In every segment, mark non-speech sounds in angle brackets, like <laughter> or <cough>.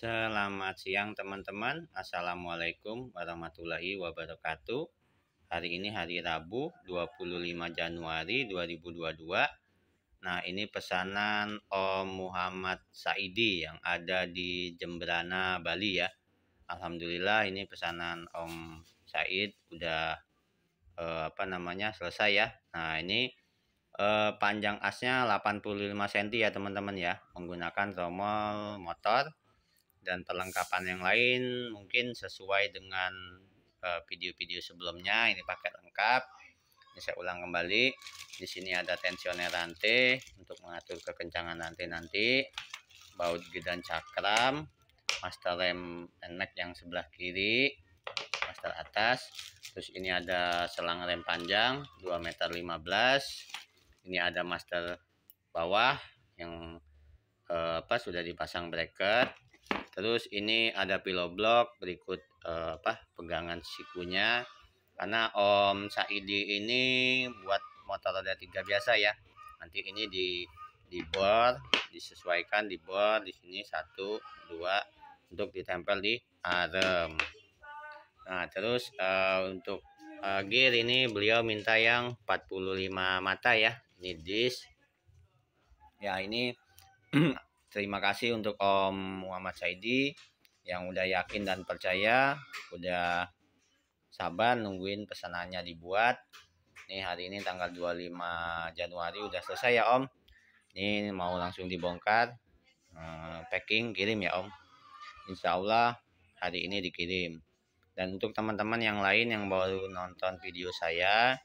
Selamat siang teman-teman. Assalamualaikum warahmatullahi wabarakatuh. Hari ini hari Rabu 25 Januari 2022. Nah ini pesanan Om Muhammad Saidi yang ada di Jembrana, Bali ya. Alhamdulillah ini pesanan Om Said udah eh, apa namanya selesai ya. Nah ini eh, panjang asnya 85 cm ya teman-teman ya menggunakan tromol motor dan perlengkapan yang lain mungkin sesuai dengan eh, video-video uh, sebelumnya ini paket lengkap ini saya ulang kembali di sini ada tensioner rantai untuk mengatur kekencangan rantai nanti baut gedan cakram master rem and yang sebelah kiri master atas terus ini ada selang rem panjang 2 meter 15 ini ada master bawah yang eh, apa sudah dipasang bracket terus ini ada pillow block berikut eh, apa pegangan sikunya karena Om Saidi ini buat motor roda tiga biasa ya nanti ini di dibor disesuaikan dibor di sini satu dua untuk ditempel di arm nah terus uh, untuk uh, gear ini beliau minta yang 45 mata ya ini disk ya ini <clears throat> nah, Terima kasih untuk Om Muhammad Saidi yang udah yakin dan percaya, udah sabar nungguin pesanannya dibuat. Nih hari ini tanggal 25 Januari udah selesai ya Om. Ini mau langsung dibongkar, eh, packing kirim ya Om. Insya Allah hari ini dikirim. Dan untuk teman-teman yang lain yang baru nonton video saya,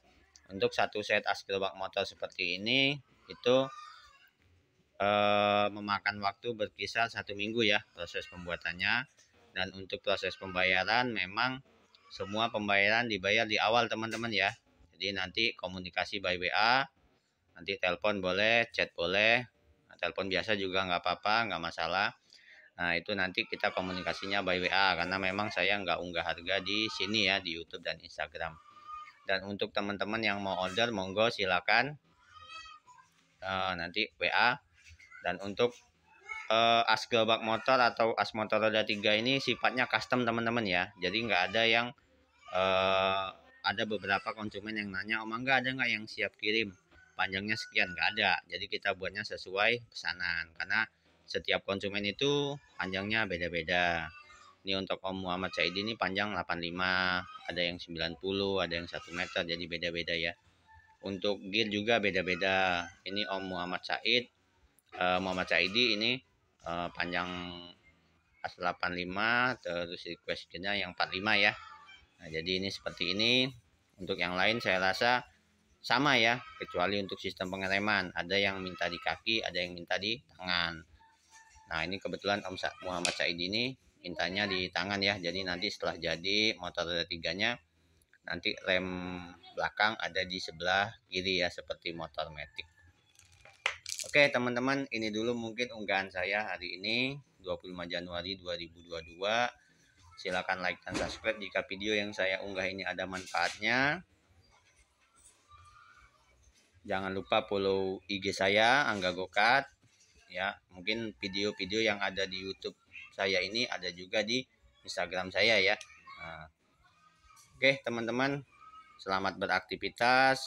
untuk satu set asli gerobak motor seperti ini itu eh, memakan waktu berkisar satu minggu ya proses pembuatannya dan untuk proses pembayaran memang semua pembayaran dibayar di awal teman-teman ya jadi nanti komunikasi by WA nanti telepon boleh chat boleh nah, telepon biasa juga nggak apa-apa nggak masalah nah itu nanti kita komunikasinya by WA karena memang saya nggak unggah harga di sini ya di YouTube dan Instagram dan untuk teman-teman yang mau order monggo silakan uh, nanti WA dan untuk uh, as gerobak motor atau as motor roda tiga ini sifatnya custom teman-teman ya jadi nggak ada yang uh, ada beberapa konsumen yang nanya om oh, nggak ada nggak yang siap kirim panjangnya sekian nggak ada jadi kita buatnya sesuai pesanan karena setiap konsumen itu panjangnya beda-beda ini untuk Om Muhammad Said ini panjang 85 ada yang 90 ada yang 1 meter jadi beda-beda ya untuk gear juga beda-beda ini Om Muhammad Said uh, Muhammad Saidi ini uh, panjang 85 terus requestnya yang 45 ya nah jadi ini seperti ini untuk yang lain saya rasa sama ya kecuali untuk sistem pengereman ada yang minta di kaki ada yang minta di tangan nah ini kebetulan Om Muhammad Said ini mintanya di tangan ya jadi nanti setelah jadi motor roda tiganya nanti rem belakang ada di sebelah kiri ya seperti motor Matic Oke teman-teman ini dulu mungkin unggahan saya hari ini 25 Januari 2022 Silahkan like dan subscribe jika video yang saya unggah ini ada manfaatnya Jangan lupa follow IG saya Angga Gokat ya mungkin video-video yang ada di YouTube saya ini ada juga di Instagram saya ya nah. Oke teman-teman selamat beraktivitas